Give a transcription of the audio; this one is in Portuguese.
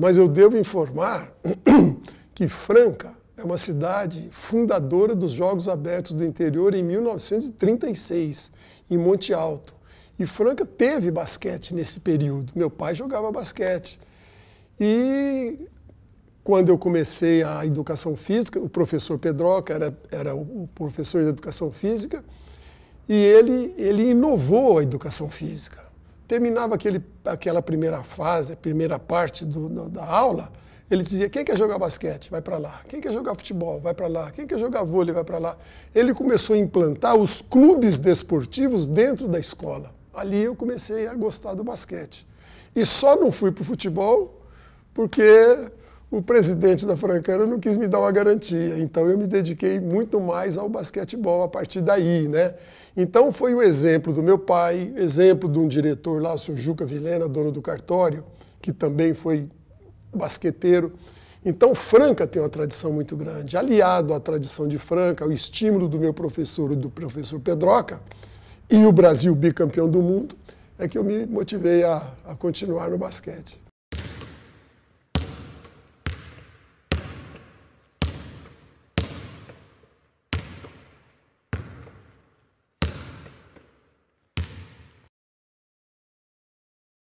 Mas eu devo informar que Franca é uma cidade fundadora dos Jogos Abertos do Interior em 1936, em Monte Alto. E Franca teve basquete nesse período. Meu pai jogava basquete. E quando eu comecei a educação física, o professor Pedroca era, era o professor de educação física, e ele, ele inovou a educação física. Terminava aquele, aquela primeira fase, primeira parte do, da aula, ele dizia: quem quer jogar basquete? Vai para lá. Quem quer jogar futebol? Vai para lá. Quem quer jogar vôlei? Vai para lá. Ele começou a implantar os clubes desportivos dentro da escola. Ali eu comecei a gostar do basquete. E só não fui para o futebol porque o presidente da Francana não quis me dar uma garantia, então eu me dediquei muito mais ao basquetebol a partir daí, né? Então foi o exemplo do meu pai, exemplo de um diretor lá, o senhor Juca Vilena, dono do cartório, que também foi basqueteiro. Então Franca tem uma tradição muito grande, aliado à tradição de Franca, ao estímulo do meu professor, e do professor Pedroca, e o Brasil bicampeão do mundo, é que eu me motivei a, a continuar no basquete.